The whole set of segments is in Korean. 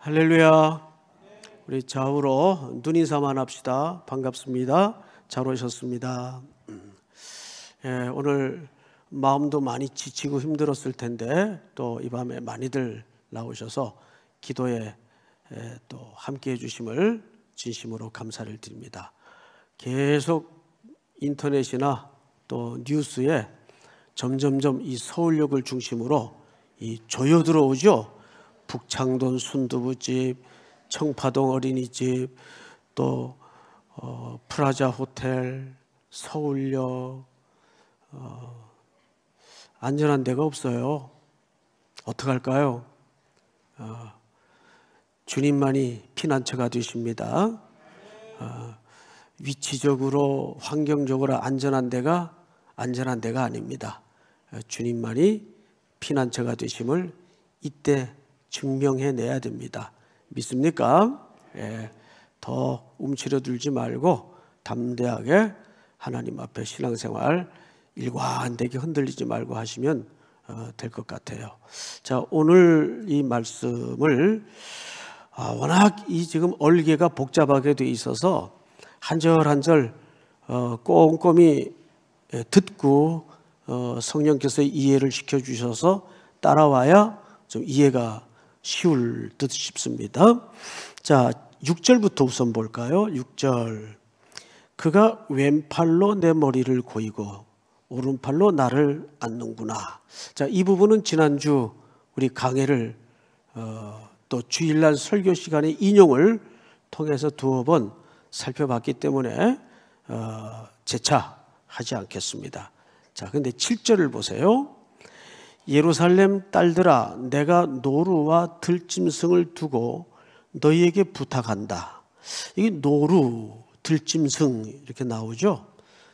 할렐루야. 우리 좌우로 눈 인사만 합시다. 반갑습니다. 잘 오셨습니다. 음. 예, 오늘 마음도 많이 지치고 힘들었을 텐데 또 이 밤에 많이들 나오셔서 기도에 예, 또 함께 해주심을 진심으로 감사를 드립니다. 계속 인터넷이나 또 뉴스에 점점점 이 서울역을 중심으로 이 조여 들어오죠. 북창돈 순두부집, 청파동 어린이집, 또 어, 프라자 호텔, 서울역 어, 안전한 데가 없어요. 어떡할까요? 어, 주님만이 피난처가 되십니다. 어, 위치적으로 환경적으로 안전한 데가 안전한 데가 아닙니다. 어, 주님만이 피난처가 되심을 이때 증명해내야 됩니다. 믿습니까? 예, 더 움츠려들지 말고 담대하게 하나님 앞에 신앙생활 일관되게 흔들리지 말고 하시면 어, 될것 같아요. 자, 오늘 이 말씀을 아, 워낙 이 지금 얼개가 복잡하게 돼 있어서 한절 한절 어, 꼼꼼히 예, 듣고 어, 성령께서 이해를 시켜 주셔서 따라와야 좀 이해가 쉬울 듯 싶습니다. 자, 6절부터 우선 볼까요? 6절. 그가 왼팔로 내 머리를 고이고 오른팔로 나를 안는구나. 자, 이 부분은 지난주 우리 강해를 어, 또 주일날 설교 시간에 인용을 통해서 두어 번 살펴봤기 때문에 어, 재차 하지 않겠습니다. 자, 근데 7절을 보세요. 예루살렘 딸들아 내가 노루와 들짐승을 두고 너희에게 부탁한다. 이게 노루, 들짐승 이렇게 나오죠.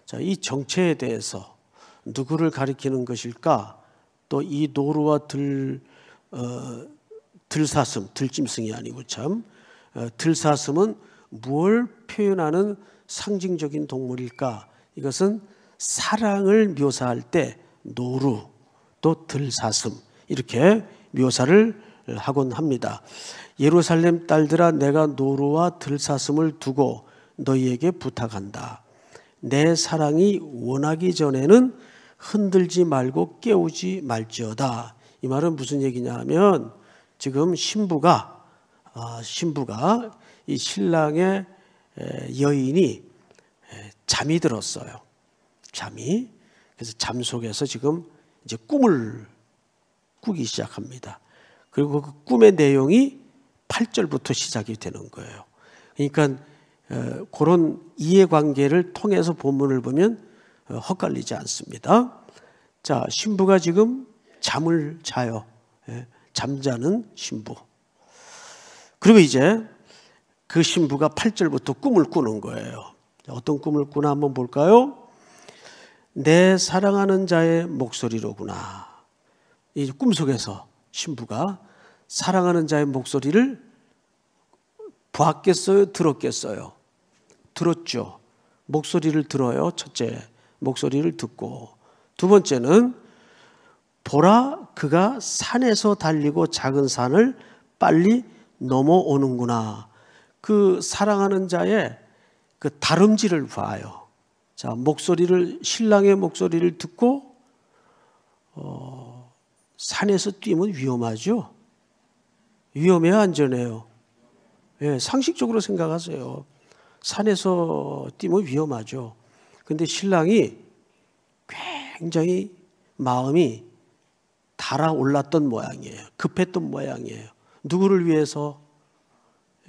자, 이 정체에 대해서 누구를 가리키는 것일까? 또 이 노루와 들 어, 들사슴, 들짐승이 아니고 참 어, 들사슴은 무 표현하는 상징적인 동물일까? 이것은 사랑을 묘사할 때 노루 또 들사슴 이렇게 묘사를 하곤 합니다. 예루살렘 딸들아 내가 노루와 들사슴을 두고 너희에게 부탁한다. 내 사랑이 원하기 전에는 흔들지 말고 깨우지 말지어다. 이 말은 무슨 얘기냐 면 지금 신부가 아, 신부가 이 신랑의 여인이 잠이 들었어요. 잠이 그래서 잠 속에서 지금 이제 꿈을 꾸기 시작합니다. 그리고 그 꿈의 내용이 8절부터 시작이 되는 거예요. 그러니까 어, 그런 이해관계를 통해서 본문을 보면 어, 헛갈리지 않습니다. 자, 신부가 지금 잠을 자요. 예, 잠자는 신부. 그리고 이제 그 신부가 8절부터 꿈을 꾸는 거예요. 어떤 꿈을 꾸나 한번 볼까요? 내 사랑하는 자의 목소리로구나. 이 꿈속에서 신부가 사랑하는 자의 목소리를 보았겠어요? 들었겠어요? 들었죠. 목소리를 들어요. 첫째, 목소리를 듣고. 두 번째는 보라 그가 산에서 달리고 작은 산을 빨리 넘어오는구나. 그 사랑하는 자의 그 다름질을 봐요. 자, 목소리를, 신랑의 목소리를 듣고, 어, 산에서 뛰면 위험하죠? 위험해야 안전해요. 예, 상식적으로 생각하세요. 산에서 뛰면 위험하죠. 근데 신랑이 굉장히 마음이 달아올랐던 모양이에요. 급했던 모양이에요. 누구를 위해서?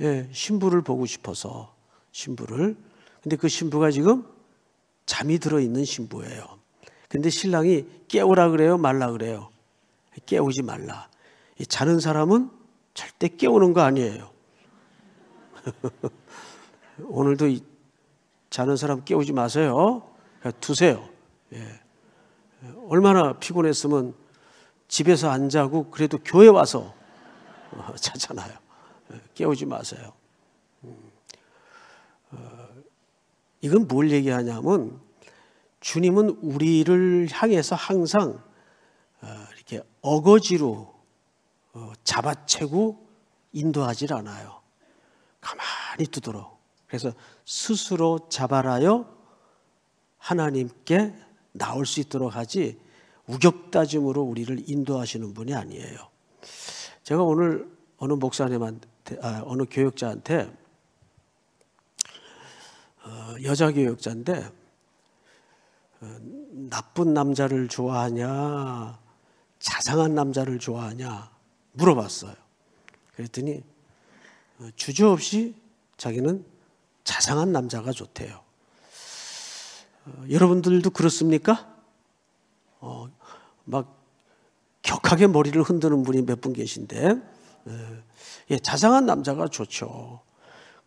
예, 신부를 보고 싶어서 신부를. 근데 그 신부가 지금 잠이 들어 있는 신부예요. 근데 신랑이 깨우라 그래요, 말라 그래요. 깨우지 말라. 자는 사람은 절대 깨우는 거 아니에요. 오늘도 자는 사람 깨우지 마세요. 그러니까 두세요. 예. 얼마나 피곤했으면 집에서 안 자고 그래도 교회 와서 자잖아요. 예, 깨우지 마세요. 음. 어. 이건 뭘 얘기하냐면 주님은 우리를 향해서 항상 어, 이렇게 어거지로 어, 잡아채고 인도하질 않아요. 가만히 두도록. 그래서 스스로 잡아라여 하나님께 나올 수 있도록 하지 우격다짐으로 우리를 인도하시는 분이 아니에요. 제가 오늘 어느 목사님한테 아, 어느 교육자한테 어, 여자 교육자인데 어, 나쁜 남자를 좋아하냐 자상한 남자를 좋아하냐 물어봤어요. 그랬더니 어, 주저없이 자기는 자상한 남자가 좋대요. 여러분들도 그렇습니까? 어, 막 격하게 머리를 흔드는 분이 몇 분 계신데 예, 자상한 남자가 좋죠.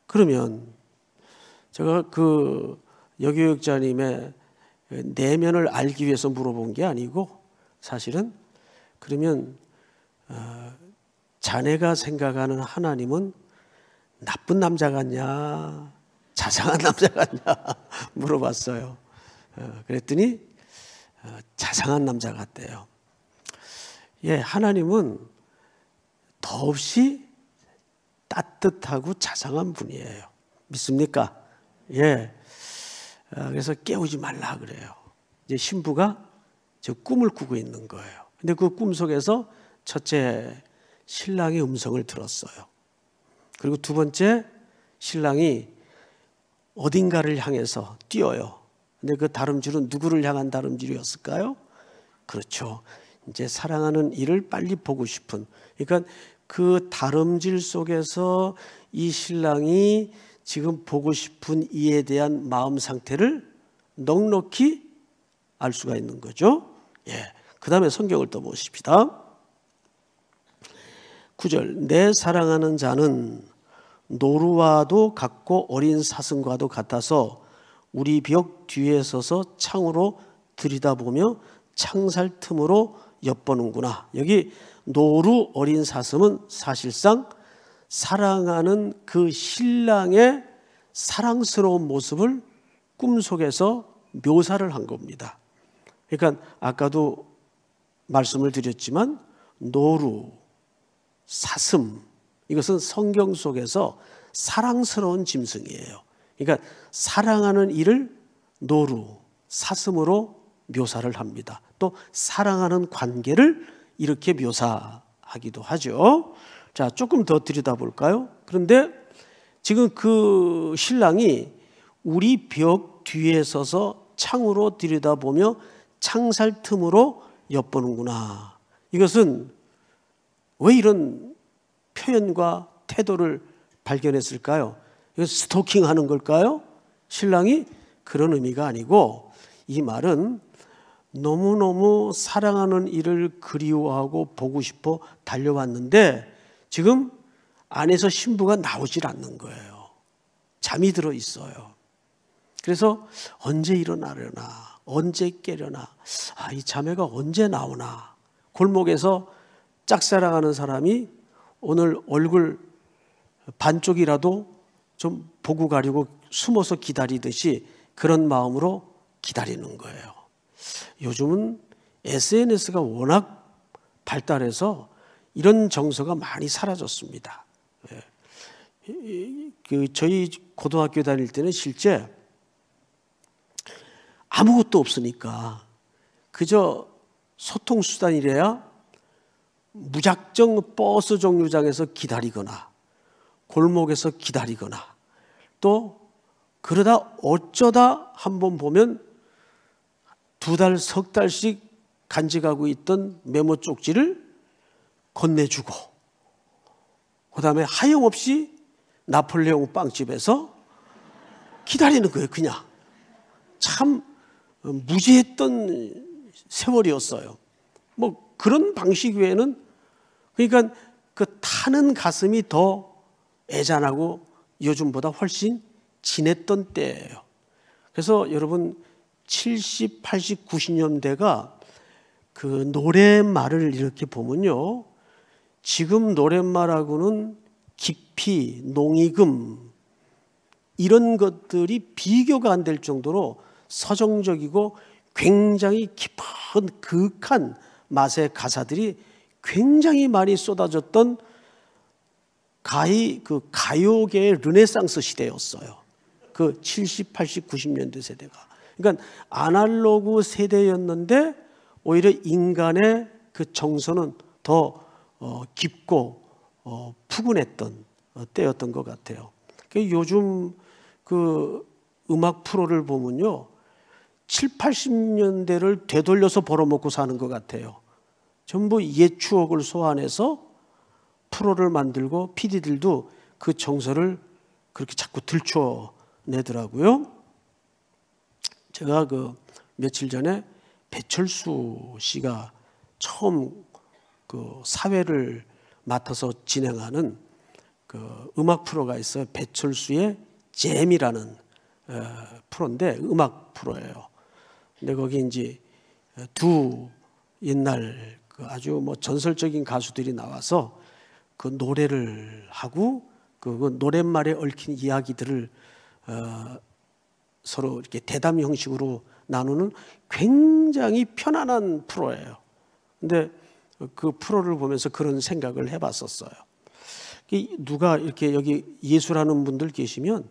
그러면 제가 그 여교육자님의 내면을 알기 위해서 물어본 게 아니고 사실은 그러면 어, 자네가 생각하는 하나님은 나쁜 남자 같냐 자상한 남자 같냐 물어봤어요. 어, 그랬더니 어, 자상한 남자 같대요. 예, 하나님은 더없이 따뜻하고 자상한 분이에요. 믿습니까? 예. 아, 그래서 깨우지 말라 그래요. 이제 신부가 저 꿈을 꾸고 있는 거예요. 근데 그 꿈 속에서 첫째 신랑의 음성을 들었어요. 그리고 두 번째 신랑이 어딘가를 향해서 뛰어요. 근데 그 다름질은 누구를 향한 다름질이었을까요? 그렇죠. 이제 사랑하는 이를 빨리 보고 싶은. 그러니까 그 다름질 속에서 이 신랑이 지금 보고 싶은 이에 대한 마음 상태를 넉넉히 알 수가 있는 거죠. 예. 그 다음에 성경을 또 보십시다. 9절. 내 사랑하는 자는 노루와도 같고 어린 사슴과도 같아서 우리 벽 뒤에 서서 창으로 들이다보며 창살 틈으로 엿보는구나. 여기 노루 어린 사슴은 사실상 사랑하는 그 신랑의 사랑스러운 모습을 꿈속에서 묘사를 한 겁니다. 그러니까 아까도 말씀을 드렸지만 노루, 사슴 이것은 성경 속에서 사랑스러운 짐승이에요. 그러니까 사랑하는 이를 노루, 사슴으로 묘사를 합니다. 또 사랑하는 관계를 이렇게 묘사하기도 하죠. 자, 조금 더 들여다볼까요? 그런데 지금 그 신랑이 우리 벽 뒤에 서서 창으로 들여다보며 창살 틈으로 엿보는구나. 이것은 왜 이런 표현과 태도를 발견했을까요? 이거 스토킹 하는 걸까요? 신랑이 그런 의미가 아니고 이 말은 너무너무 사랑하는 이를 그리워하고 보고 싶어 달려왔는데 지금 안에서 신부가 나오질 않는 거예요. 잠이 들어 있어요. 그래서 언제 일어나려나, 언제 깨려나, 아, 이 자매가 언제 나오나. 골목에서 짝사랑하는 사람이 오늘 얼굴 반쪽이라도 좀 보고 가려고 숨어서 기다리듯이 그런 마음으로 기다리는 거예요. 요즘은 SNS가 워낙 발달해서 이런 정서가 많이 사라졌습니다. 예. 그 저희 고등학교 다닐 때는 실제 아무것도 없으니까 그저 소통 수단이래야 무작정 버스 정류장에서 기다리거나 골목에서 기다리거나 또 그러다 어쩌다 한 번 보면 두 달, 석 달씩 간직하고 있던 메모 쪽지를 건네주고 그 다음에 하염없이 나폴레옹 빵집에서 기다리는 거예요 그냥 참 무지했던 세월이었어요 뭐 그런 방식 외에는 그러니까 그 타는 가슴이 더 애잔하고 요즘보다 훨씬 진했던 때예요 그래서 여러분 70, 80, 90년대가 그 노래말을 이렇게 보면요 지금 노랫말하고는 깊이, 농익음 이런 것들이 비교가 안 될 정도로 서정적이고 굉장히 깊은 극한 맛의 가사들이 굉장히 많이 쏟아졌던 가히 그 가요계의 르네상스 시대였어요. 그 70, 80, 90년대 세대가. 그러니까 아날로그 세대였는데 오히려 인간의 그 정서는 더 어, 깊고 어, 푸근했던 어, 때였던 것 같아요. 그 요즘 그 음악 프로를 보면요. 7, 80년대를 되돌려서 벌어먹고 사는 것 같아요. 전부 옛 추억을 소환해서 프로를 만들고 PD들도 그 정서를 그렇게 자꾸 들춰내더라고요. 제가 그 며칠 전에 배철수 씨가 처음 그 사회를 맡아서 진행하는 그 음악 프로가 있어요. 배철수의 잼이라는 프로인데 음악 프로예요. 근데 거기 이제 두 옛날 그 아주 뭐 전설적인 가수들이 나와서 그 노래를 하고 그, 그 노랫말에 얽힌 이야기들을 어 서로 이렇게 대담 형식으로 나누는 굉장히 편안한 프로예요. 근데 그 프로를 보면서 그런 생각을 해봤었어요. 누가 이렇게 여기 예술하는 분들 계시면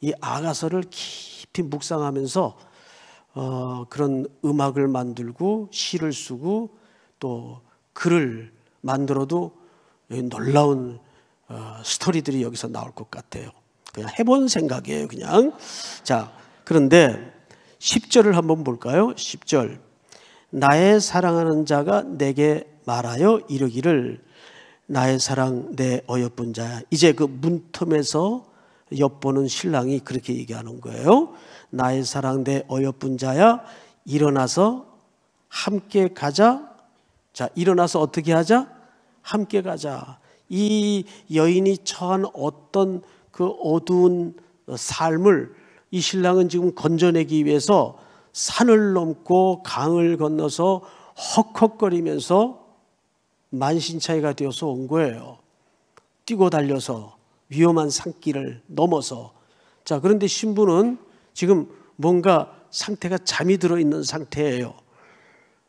이 아가서를 깊이 묵상하면서 어, 그런 음악을 만들고 시를 쓰고 또 글을 만들어도 놀라운 어, 스토리들이 여기서 나올 것 같아요. 그냥 해본 생각이에요, 그냥. 자, 그런데 10절을 한번 볼까요? 10절. 나의 사랑하는 자가 내게 말하여 이르기를 나의 사랑 내 어여쁜 자야 이제 그 문틈에서 엿보는 신랑이 그렇게 얘기하는 거예요 나의 사랑 내 어여쁜 자야 일어나서 함께 가자 자 일어나서 어떻게 하자 함께 가자 이 여인이 처한 어떤 그 어두운 삶을 이 신랑은 지금 건져내기 위해서 산을 넘고 강을 건너서 헉헉거리면서 만신차이가 되어서 온 거예요. 뛰고 달려서 위험한 산길을 넘어서 자 그런데 신부는 지금 뭔가 상태가 잠이 들어 있는 상태예요.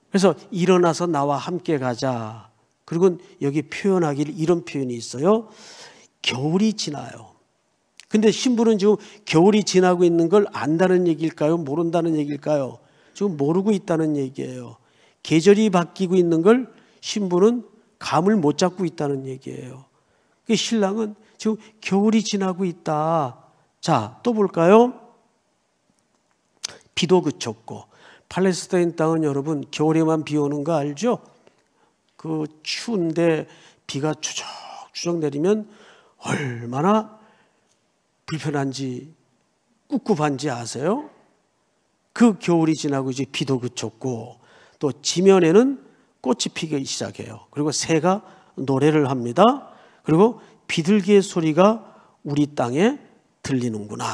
그래서 일어나서 나와 함께 가자. 그리고 여기 표현하길 이런 표현이 있어요. 겨울이 지나요. 근데 신부는 지금 겨울이 지나고 있는 걸 안다는 얘기일까요? 모른다는 얘기일까요? 지금 모르고 있다는 얘기예요. 계절이 바뀌고 있는 걸 신부는 감을 못 잡고 있다는 얘기예요. 그 신랑은 지금 겨울이 지나고 있다. 자, 또 볼까요? 비도 그쳤고 팔레스타인 땅은 여러분 겨울에만 비 오는 거 알죠? 그 추운데 비가 추적추적 내리면 얼마나 불편한지 꿉꿉한지 아세요? 그 겨울이 지나고 이제 비도 그쳤고 또 지면에는 꽃이 피기 시작해요. 그리고 새가 노래를 합니다. 그리고 비둘기의 소리가 우리 땅에 들리는구나.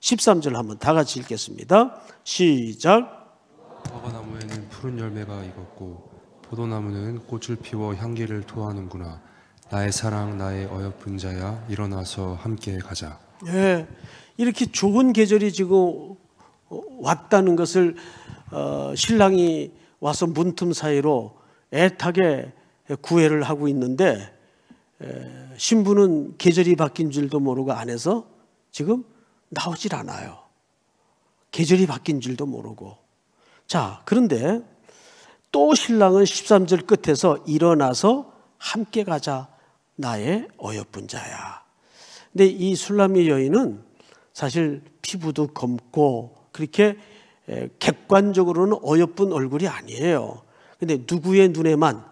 13절 한번 다 같이 읽겠습니다. 시작. 사과나무에는 푸른 열매가 익었고 포도나무는 꽃을 피워 향기를 토하는구나. 나의 사랑 나의 어여쁜 자야 일어나서 함께 가자. 예. 이렇게 좋은 계절이 지금 왔다는 것을 어, 신랑이 와서 문틈 사이로 애타게 구애를 하고 있는데 신부는 계절이 바뀐 줄도 모르고 안에서 지금 나오질 않아요. 계절이 바뀐 줄도 모르고. 자, 그런데 또 신랑은 13절 끝에서 일어나서 함께 가자 나의 어여쁜 자야. 근데 이술라미 여인은 사실 피부도 검고 그렇게 예, 객관적으로는 어여쁜 얼굴이 아니에요. 근데 누구의 눈에만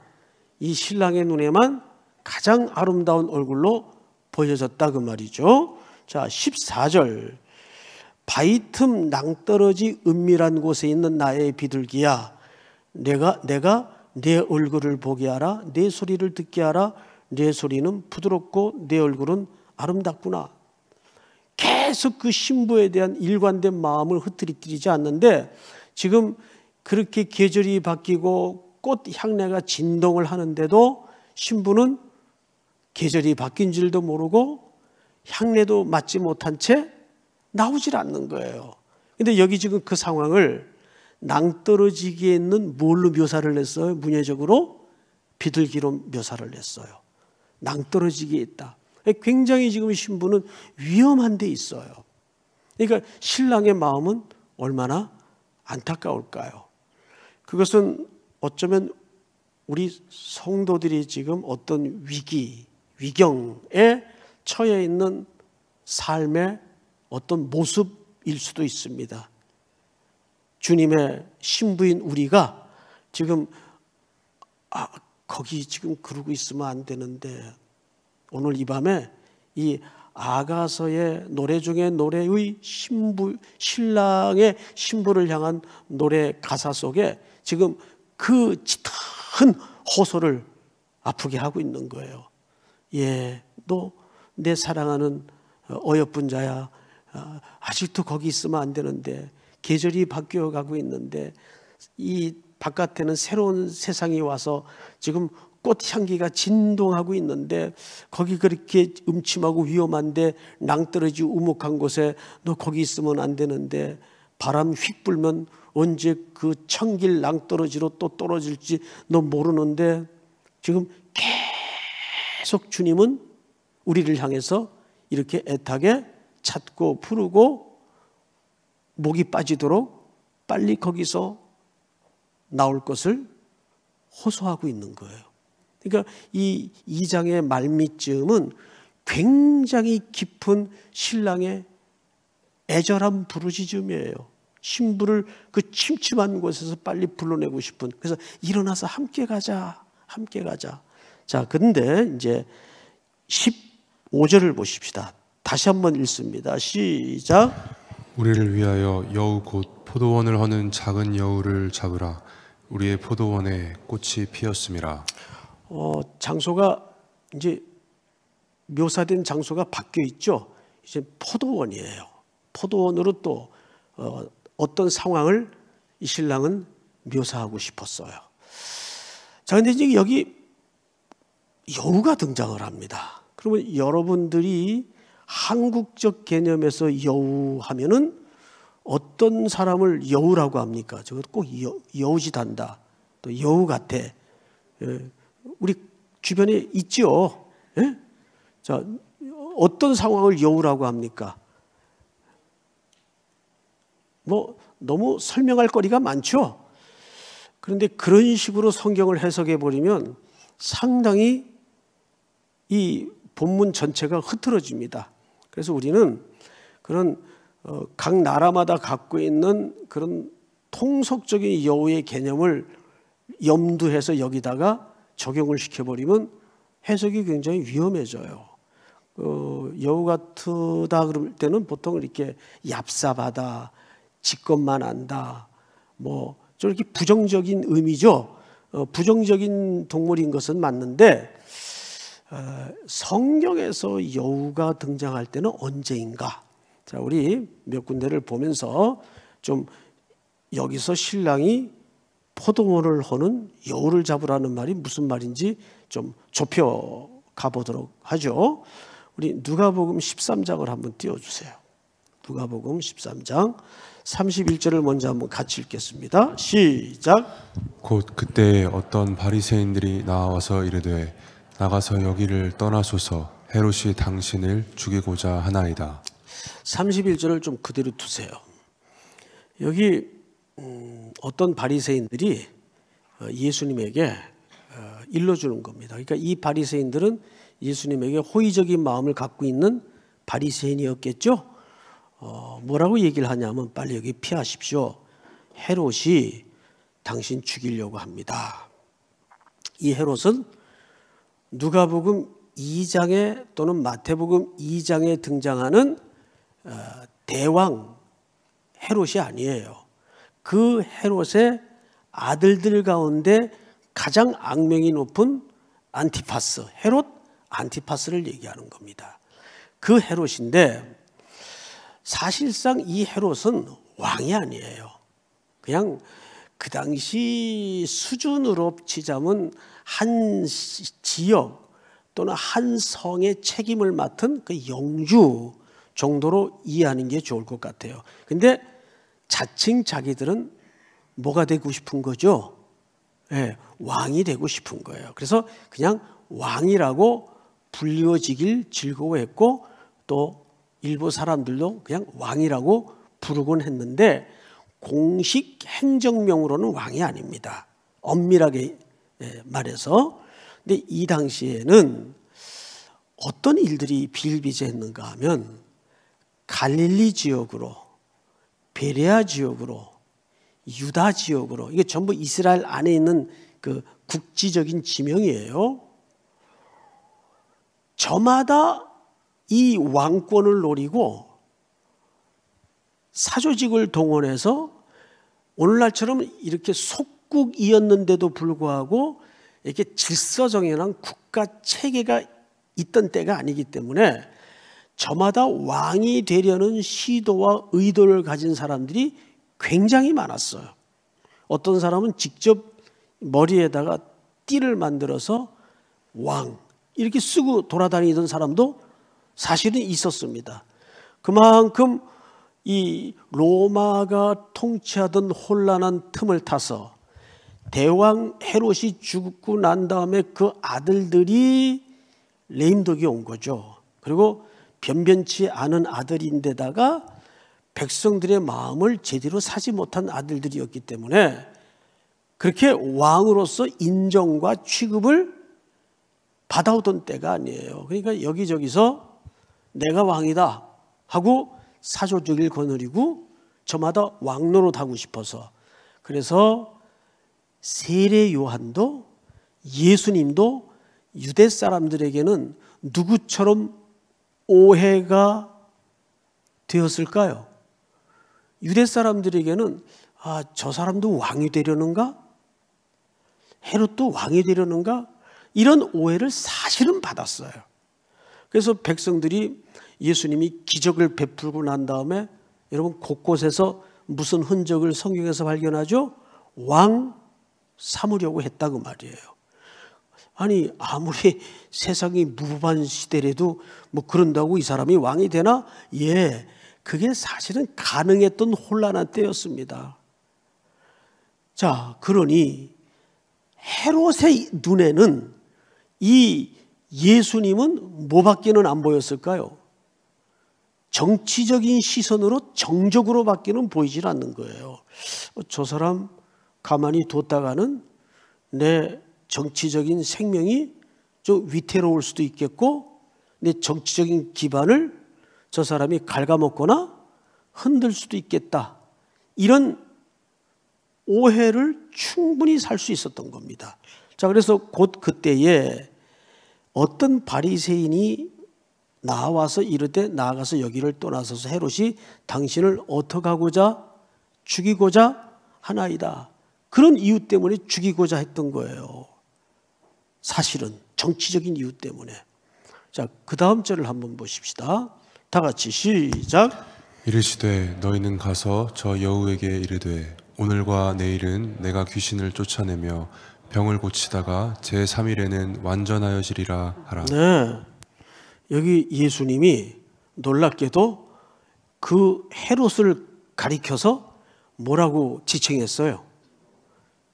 이 신랑의 눈에만 가장 아름다운 얼굴로 보여졌다 그 말이죠. 자, 14절. 바위 틈 낭떠러지 은밀한 곳에 있는 나의 비둘기야. 내가 내가 내 얼굴을 보게 하라. 내 소리를 듣게 하라. 내 소리는 부드럽고 내 얼굴은 아름답구나. 계속 그 신부에 대한 일관된 마음을 흐트리뜨리지 않는데 지금 그렇게 계절이 바뀌고 꽃 향내가 진동을 하는데도 신부는 계절이 바뀐 줄도 모르고 향내도 맞지 못한 채 나오질 않는 거예요. 근데 여기 지금 그 상황을 낭떠러지기에 있는 뭘로 묘사를 했어요? 문예적으로 비둘기로 묘사를 했어요. 낭떠러지기에 있다. 굉장히 지금 신부는 위험한 데 있어요. 그러니까 신랑의 마음은 얼마나 안타까울까요? 그것은 어쩌면 우리 성도들이 지금 어떤 위기, 위경에 처해 있는 삶의 어떤 모습일 수도 있습니다. 주님의 신부인 우리가 지금 아, 거기 지금 그러고 있으면 안 되는데 오늘 이 밤에 이 아가서의 노래 중에 노래의 신부 신랑의 신부를 향한 노래 가사 속에 지금 그 짙은 호소를 아프게 하고 있는 거예요. 예, 너내 사랑하는 어여쁜 자야. 아, 아직도 거기 있으면 안 되는데 계절이 바뀌어 가고 있는데 이 바깥에는 새로운 세상이 와서 지금 꽃향기가 진동하고 있는데 거기 그렇게 음침하고 위험한데 낭떠러지 우묵한 곳에 너 거기 있으면 안 되는데 바람 휙 불면 언제 그 청길 낭떠러지로 또 떨어질지 너 모르는데 지금 계속 주님은 우리를 향해서 이렇게 애타게 찾고 부르고 목이 빠지도록 빨리 거기서 나올 것을 호소하고 있는 거예요. 그러니까 이 2장의 말미쯤은 굉장히 깊은 신랑의 애절한 부르짖음이에요. 신부를 그 침침한 곳에서 빨리 불러내고 싶은 그래서 일어나서 함께 가자. 함께 가자. 자, 근데 이제 15절을 보십시다. 다시 한 번 읽습니다. 시작. 우리를 위하여 여우 곧 포도원을 허는 작은 여우를 잡으라. 우리의 포도원에 꽃이 피었음이라. 어, 장소가 이제 묘사된 장소가 바뀌어 있죠. 이제 포도원이에요. 포도원으로 또 어, 어떤 상황을 이 신랑은 묘사하고 싶었어요. 자, 근데 이제 여기 여우가 등장을 합니다. 그러면 여러분들이 한국적 개념에서 여우 하면은 어떤 사람을 여우라고 합니까? 저거 꼭 여, 여우짓한다. 또 여우 같아. 예, 우리 주변에 있지 예? 자, 어떤 상황을 여우라고 합니까? 뭐 너무 설명할 거리가 많죠. 그런데 그런 식으로 성경을 해석해 버리면 상당히 이 본문 전체가 흐트러집니다. 그래서 우리는 그런 어, 각 나라마다 갖고 있는 그런 통속적인 여우의 개념을 염두해서 여기다가 적용을 시켜버리면 해석이 굉장히 위험해져요. 어, 여우 같다 그럴 때는 보통 이렇게 얍삽하다, 직것만 안다, 뭐 저렇게 부정적인 의미죠. 어, 부정적인 동물인 것은 맞는데 어, 성경에서 여우가 등장할 때는 언제인가? 자, 우리 몇 군데를 보면서 좀 여기서 신랑이 포도원을 허는 여우를 잡으라는 말이 무슨 말인지 좀 좁혀 가보도록 하죠. 우리 누가복음 13장을 한번 띄워주세요. 누가복음 13장 31절을 먼저 한번 같이 읽겠습니다. 시작. 곧 그때 어떤 바리새인들이 나와서 이르되 나가서 여기를 떠나소서 헤롯이 당신을 죽이고자 하나이다. 31절을 좀 그대로 두세요. 여기 음, 어떤 바리새인들이 어, 예수님에게 어, 일러주는 겁니다. 그러니까 이 바리새인들은 예수님에게 호의적인 마음을 갖고 있는 바리새인이었겠죠. 어, 뭐라고 얘기를 하냐면 빨리 여기 피하십시오. 헤롯이 당신 죽이려고 합니다. 이 헤롯은 누가복음 2장에 또는 마태복음 2장에 등장하는 어, 대왕 헤롯이 아니에요. 그 헤롯의 아들들 가운데 가장 악명이 높은 안티파스, 헤롯 안티파스를 얘기하는 겁니다. 그 헤롯인데 사실상 이 헤롯은 왕이 아니에요. 그냥 그 당시 수준으로 치자면 한 지역 또는 한 성의 책임을 맡은 그 영주 정도로 이해하는 게 좋을 것 같아요. 근데 자칭 자기들은 뭐가 되고 싶은 거죠? 예, 왕이 되고 싶은 거예요. 그래서 그냥 왕이라고 불리워지길 즐거워했고 또 일부 사람들도 그냥 왕이라고 부르곤 했는데 공식 행정명으로는 왕이 아닙니다. 엄밀하게 예, 말해서. 근데 이 당시에는 어떤 일들이 비일비재했는가 하면 갈릴리 지역으로 베레아 지역으로 유다 지역으로 이게 전부 이스라엘 안에 있는 그 국지적인 지명이에요. 저마다 이 왕권을 노리고 사조직을 동원해서 오늘날처럼 이렇게 속국이었는데도 불구하고 이렇게 질서정연한 국가 체계가 있던 때가 아니기 때문에 저마다 왕이 되려는 시도와 의도를 가진 사람들이 굉장히 많았어요. 어떤 사람은 직접 머리에다가 띠를 만들어서 왕 이렇게 쓰고 돌아다니던 사람도 사실은 있었습니다. 그만큼 이 로마가 통치하던 혼란한 틈을 타서 대왕 헤롯이 죽고 난 다음에 그 아들들이 레임덕이 온 거죠. 그리고 변변치 않은 아들인데다가 백성들의 마음을 제대로 사지 못한 아들들이었기 때문에 그렇게 왕으로서 인정과 취급을 받아오던 때가 아니에요. 그러니까 여기저기서 내가 왕이다 하고 사조직을 거느리고 저마다 왕노릇 하고 싶어서 그래서 세례 요한도 예수님도 유대 사람들에게는 누구처럼 오해가 되었을까요? 유대 사람들에게는 아, 저 사람도 왕이 되려는가? 헤롯도 왕이 되려는가? 이런 오해를 사실은 받았어요. 그래서 백성들이 예수님이 기적을 베풀고 난 다음에 여러분 곳곳에서 무슨 흔적을 성경에서 발견하죠? 왕 삼으려고 했다 그 말이에요. 아니 아무리 세상이 무반 시대라도 뭐 그런다고 이 사람이 왕이 되나? 예, 그게 사실은 가능했던 혼란한 때였습니다. 자, 그러니 헤롯의 눈에는 이 예수님은 뭐밖에는 안 보였을까요? 정치적인 시선으로 정적으로 밖에는 보이질 않는 거예요. 저 사람 가만히 뒀다가는 내 정치적인 생명이 좀 위태로울 수도 있겠고 내 정치적인 기반을 저 사람이 갉아먹거나 흔들 수도 있겠다. 이런 오해를 충분히 살 수 있었던 겁니다. 자, 그래서 곧 그때에 어떤 바리새인이 나와서 이르되 나가서 여기를 떠나서서 헤롯이 당신을 어떻게 하고자 죽이고자 하나이다. 그런 이유 때문에 죽이고자 했던 거예요. 사실은 정치적인 이유 때문에 자, 그 다음 절을 한번 보십시다. 다 같이 시작. 이르시되 너희는 가서 저 여우에게 이르되 오늘과 내일은 내가 귀신을 쫓아내며 병을 고치다가 제 3일에는 완전하여지리라 하라. 네. 여기 예수님이 놀랍게도 그 헤롯을 가리켜서 뭐라고 지칭했어요?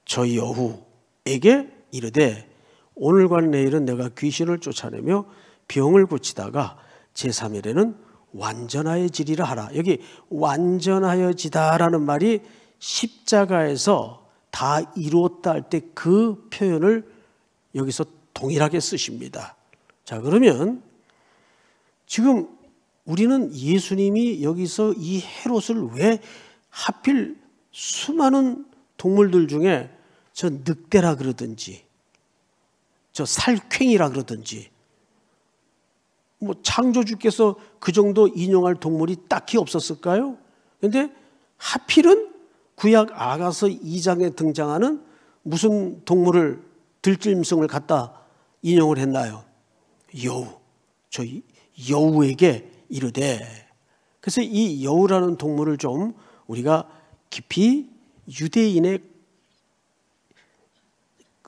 저 여우에게 이르되 오늘과 내일은 내가 귀신을 쫓아내며 병을 고치다가 제3일에는 완전하여지리라 하라. 여기 완전하여지다라는 말이 십자가에서 다 이루었다 할 때 그 표현을 여기서 동일하게 쓰십니다. 자, 그러면 지금 우리는 예수님이 여기서 이 헤롯을 왜 하필 수많은 동물들 중에 저 늑대라 그러든지 저 살쾡이라 그러든지 뭐 창조주께서 그 정도 인용할 동물이 딱히 없었을까요? 근데 하필은 구약 아가서 2장에 등장하는 무슨 동물을 들짐승을 갖다 인용을 했나요? 여우. 저 여우에게 이르되. 그래서 이 여우라는 동물을 좀 우리가 깊이 유대인의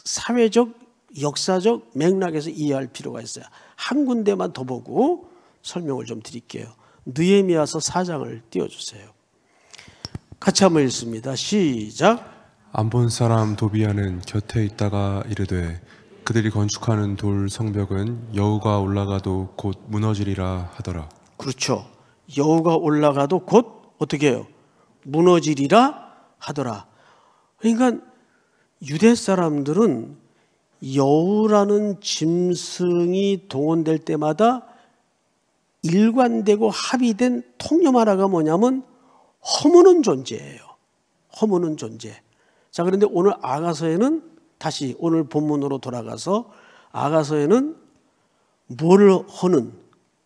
사회적 역사적 맥락에서 이해할 필요가 있어요. 한 군데만 더 보고 설명을 좀 드릴게요. 느헤미야서 4장을 띄워주세요. 같이 한번 읽습니다. 시작. 안 본 사람 도비야는 곁에 있다가 이르되 그들이 건축하는 돌 성벽은 여우가 올라가도 곧 무너지리라 하더라. 그렇죠. 여우가 올라가도 곧 어떻게 해요? 무너지리라 하더라. 그러니까 유대 사람들은 여우라는 짐승이 동원될 때마다 일관되고 합의된 통념 하라가 뭐냐면 허무는 존재예요. 허무는 존재. 자, 그런데 오늘 아가서에는 다시 오늘 본문으로 돌아가서 아가서에는 뭐를 허는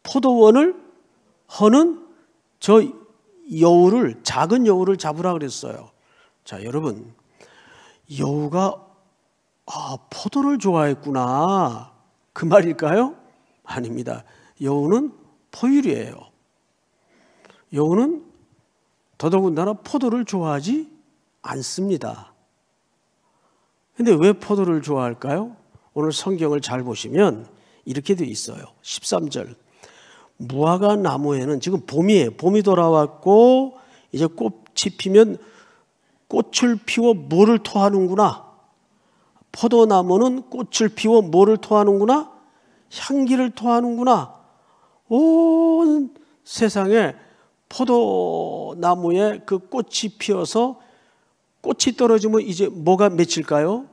포도원을 허는 저 여우를 작은 여우를 잡으라 그랬어요. 자, 여러분 여우가 아, 포도를 좋아했구나. 그 말일까요? 아닙니다. 여우는 포유류예요. 여우는 더더군다나 포도를 좋아하지 않습니다. 근데 왜 포도를 좋아할까요? 오늘 성경을 잘 보시면 이렇게 돼 있어요. 13절. 무화과 나무에는 지금 봄이에요. 봄이 돌아왔고 이제 꽃이 피면 꽃을 피워 물을 토하는구나. 포도나무는 꽃을 피워 뭐를 토하는구나? 향기를 토하는구나. 온 세상에 포도나무에 그 꽃이 피어서 꽃이 떨어지면 이제 뭐가 맺힐까요?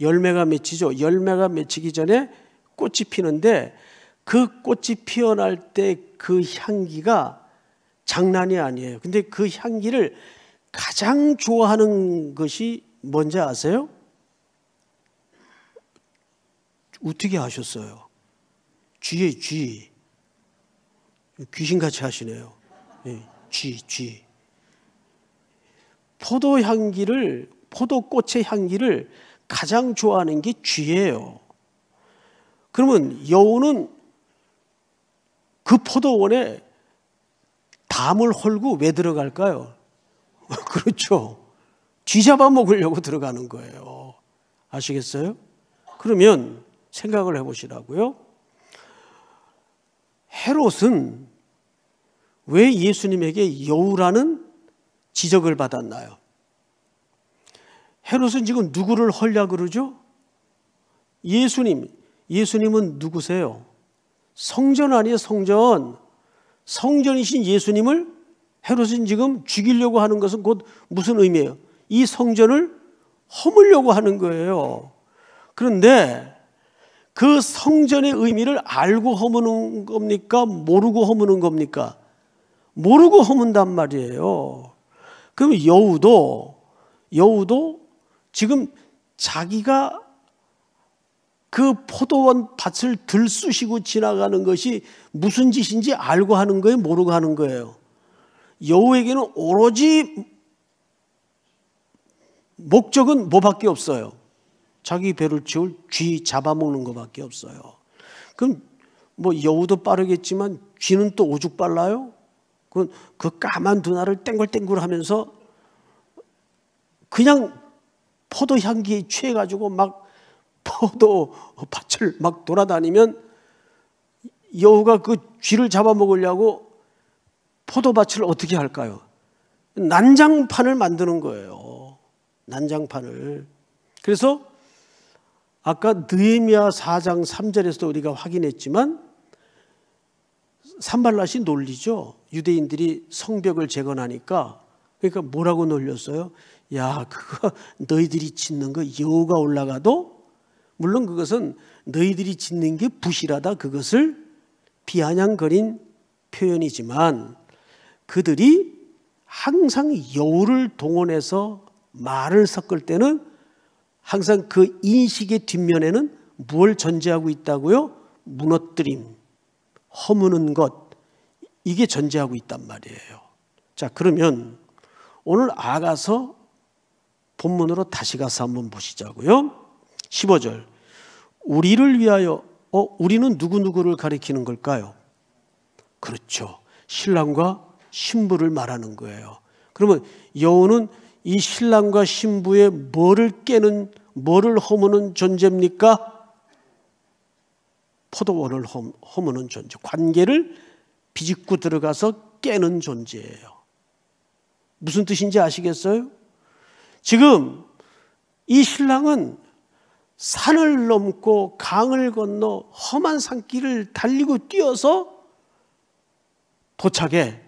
열매가 맺히죠. 열매가 맺히기 전에 꽃이 피는데 그 꽃이 피어날 때 그 향기가 장난이 아니에요. 근데 그 향기를 가장 좋아하는 것이 뭔지 아세요? 어떻게 하셨어요? 쥐의 쥐. 귀신같이 하시네요. 예, 쥐, 쥐. 포도 향기를, 포도꽃의 향기를 가장 좋아하는 게 쥐예요. 그러면 여우는 그 포도원에 담을 헐고 왜 들어갈까요? 그렇죠. 쥐 잡아먹으려고 들어가는 거예요. 아시겠어요? 그러면 생각을 해보시라고요. 헤롯은 왜 예수님에게 여우라는 지적을 받았나요? 헤롯은 지금 누구를 헐려 그러죠? 예수님. 예수님은 누구세요? 성전 아니에요, 성전. 성전이신 예수님을 헤롯은 지금 죽이려고 하는 것은 곧 무슨 의미예요? 이 성전을 허물려고 하는 거예요. 그런데 그 성전의 의미를 알고 허무는 겁니까? 모르고 허무는 겁니까? 모르고 허문단 말이에요. 그럼 여우도, 여우도 지금 자기가 그 포도원 밭을 들쑤시고 지나가는 것이 무슨 짓인지 알고 하는 거예요? 모르고 하는 거예요? 여우에게는 오로지 목적은 뭐밖에 없어요? 자기 배를 채울 쥐 잡아먹는 것밖에 없어요. 그럼 뭐 여우도 빠르겠지만 쥐는 또 오죽 빨라요? 그, 까만 눈알을 땡글땡글 하면서 그냥 포도 향기에 취해가지고 막 포도 밭을 막 돌아다니면 여우가 그 쥐를 잡아먹으려고 포도밭을 어떻게 할까요? 난장판을 만드는 거예요. 난장판을. 그래서 아까 느헤미야 4장 3절에서도 우리가 확인했지만 산발라시 놀리죠. 유대인들이 성벽을 재건하니까 그러니까 뭐라고 놀렸어요? 야 그거 너희들이 짓는 거 여우가 올라가도 물론 그것은 너희들이 짓는 게 부실하다 그것을 비아냥거린 표현이지만 그들이 항상 여우를 동원해서 말을 섞을 때는 항상 그 인식의 뒷면에는 무엇 전제하고 있다고요? 무너뜨림, 허무는 것 이게 전제하고 있단 말이에요. 자 그러면 오늘 아가서 본문으로 다시 가서 한번 보시자고요. 15절 우리를 위하여 어, 우리는 누구누구를 가리키는 걸까요? 그렇죠. 신랑과 신부를 말하는 거예요. 그러면 여우는 이 신랑과 신부의 뭐를 깨는, 뭐를 허무는 존재입니까? 포도원을 허무는 존재, 관계를 비집고 들어가서 깨는 존재예요. 무슨 뜻인지 아시겠어요? 지금 이 신랑은 산을 넘고 강을 건너 험한 산길을 달리고 뛰어서 도착해.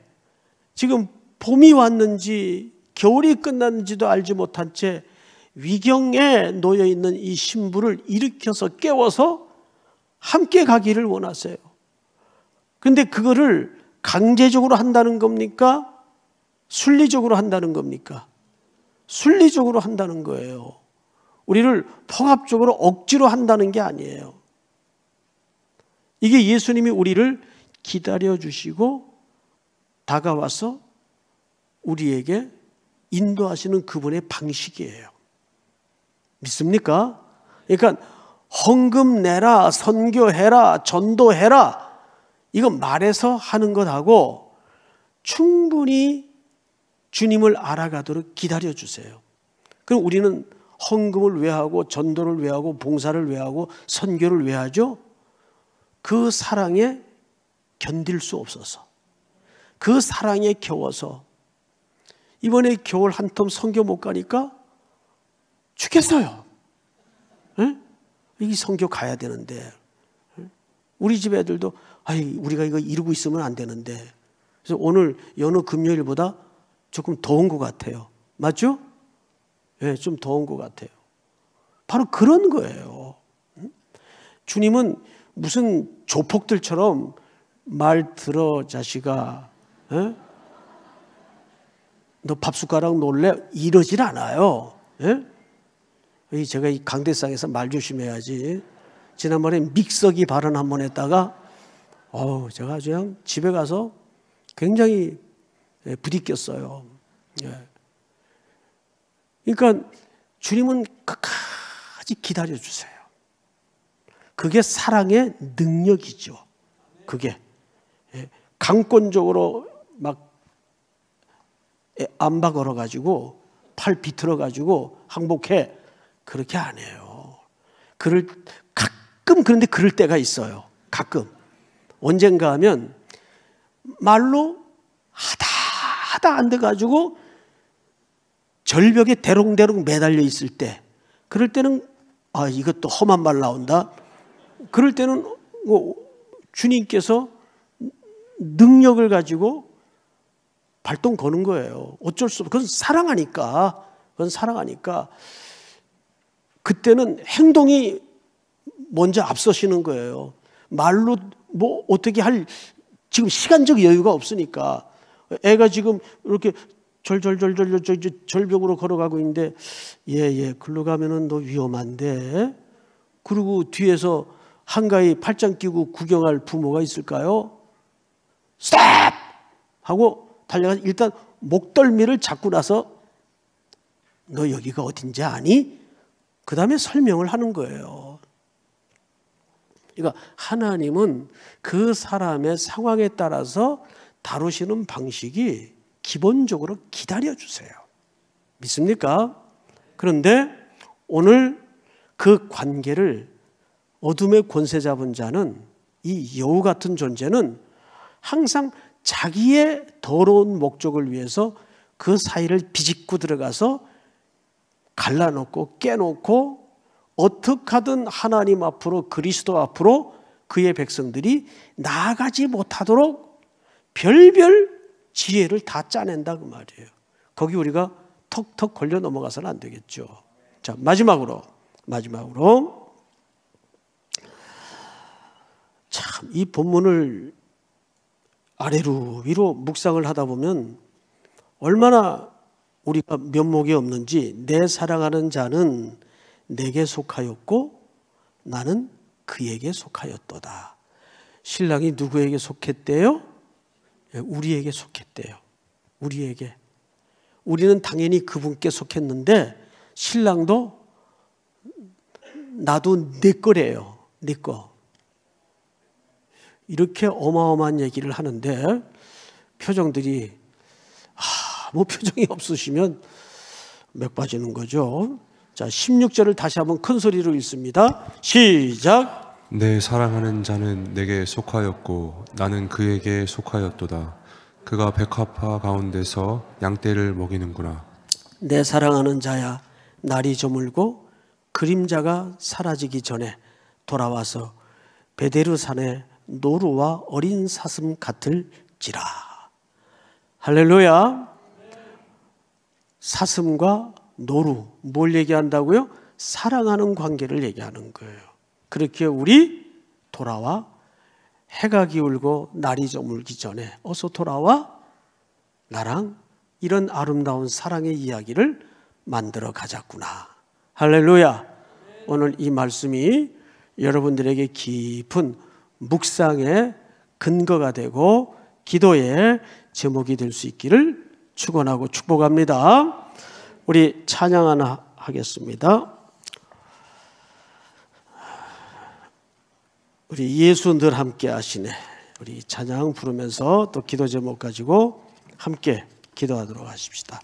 지금 봄이 왔는지 겨울이 끝났는지도 알지 못한 채 위경에 놓여 있는 이 신부를 일으켜서 깨워서 함께 가기를 원하세요. 근데 그거를 강제적으로 한다는 겁니까? 순리적으로 한다는 겁니까? 순리적으로 한다는 거예요. 우리를 통합적으로 억지로 한다는 게 아니에요. 이게 예수님이 우리를 기다려 주시고 다가와서 우리에게 인도하시는 그분의 방식이에요. 믿습니까? 그러니까 헌금 내라, 선교해라, 전도해라. 이건 말해서 하는 것하고 충분히 주님을 알아가도록 기다려 주세요. 그럼 우리는 헌금을 왜 하고 전도를 왜 하고 봉사를 왜 하고 선교를 왜 하죠? 그 사랑에 견딜 수 없어서 그 사랑에 겨워서 이번에 겨울 한 텀 성교 못 가니까 죽겠어요. 응? 이 성교 가야 되는데 우리 집 애들도 아이 우리가 이거 이루고 있으면 안 되는데 그래서 오늘 연어 금요일보다 조금 더운 것 같아요. 맞죠? 예, 네, 좀 더운 것 같아요. 바로 그런 거예요. 주님은 무슨 조폭들처럼 말 들어 자식아, 에? 너 밥숟가락 놀래? 이러질 않아요. 예? 제가 이 강대상에서 말 조심해야지. 지난번에 믹서기 발언 한 번 했다가, 어우, 제가 아주 그냥 집에 가서 굉장히 예, 부딪혔어요. 예. 그러니까 주님은 끝까지 기다려주세요. 그게 사랑의 능력이죠. 그게. 예. 강권적으로 막 예, 안바 걸어가지고 팔 비틀어가지고 항복해. 그렇게 안 해요. 그럴, 가끔 그런데 그럴 때가 있어요. 가끔. 언젠가 하면 말로 하다 하다 안 돼가지고 절벽에 대롱대롱 매달려 있을 때 그럴 때는 아, 이것도 험한 말 나온다. 그럴 때는 뭐 주님께서 능력을 가지고 발동 거는 거예요. 어쩔 수 없어. 그건 사랑하니까. 그건 사랑하니까. 그때는 행동이 먼저 앞서시는 거예요. 말로 뭐 어떻게 할 지금 시간적 여유가 없으니까 애가 지금 이렇게 절절절절절 절벽으로 걸어가고 있는데 예예 예, 글로 가면은 너 위험한데 그리고 뒤에서 한가히 팔짱 끼고 구경할 부모가 있을까요? 스탑 하고 달려가서 일단 목덜미를 잡고 나서 너 여기가 어딘지 아니? 그 다음에 설명을 하는 거예요. 그러니까 하나님은 그 사람의 상황에 따라서 다루시는 방식이 기본적으로 기다려주세요. 믿습니까? 그런데 오늘 그 관계를 어둠의 권세 잡은 자는 이 여우 같은 존재는 항상 자기의 더러운 목적을 위해서 그 사이를 비집고 들어가서 갈라놓고 깨놓고 어떻게든 하나님 앞으로 그리스도 앞으로 그의 백성들이 나아가지 못하도록 별별 지혜를 다 짜낸다 그 말이에요. 거기 우리가 턱턱 걸려 넘어가서는 안 되겠죠. 자 마지막으로 마지막으로 참 이 본문을 아래로 위로 묵상을 하다 보면 얼마나 우리가 면목이 없는지 내 사랑하는 자는 내게 속하였고 나는 그에게 속하였도다. 신랑이 누구에게 속했대요? 예, 우리에게 속했대요. 우리에게. 우리는 당연히 그분께 속했는데 신랑도 나도 내 거래요. 내 거. 이렇게 어마어마한 얘기를 하는데 표정들이 아무 뭐 표정이 없으시면 맥 빠지는 거죠. 자, 16절을 다시 한번 큰 소리로 읽습니다. 시작. 내 사랑하는 자는 내게 속하였고 나는 그에게 속하였도다. 그가 백합화 가운데서 양떼를 먹이는구나. 내 사랑하는 자야 날이 저물고 그림자가 사라지기 전에 돌아와서 베데르 산에 노루와 어린 사슴 같을지라. 할렐루야. 사슴과 노루 뭘 얘기한다고요? 사랑하는 관계를 얘기하는 거예요. 그렇게 우리 돌아와 해가 기울고 날이 저물기 전에 어서 돌아와 나랑 이런 아름다운 사랑의 이야기를 만들어 가자꾸나. 할렐루야. 오늘 이 말씀이 여러분들에게 깊은 묵상의 근거가 되고 기도의 제목이 될 수 있기를 축원하고 축복합니다. 우리 찬양 하나 하겠습니다. 우리 예수 늘 함께 하시네. 우리 찬양 부르면서 또 기도 제목 가지고 함께 기도하도록 하십시다.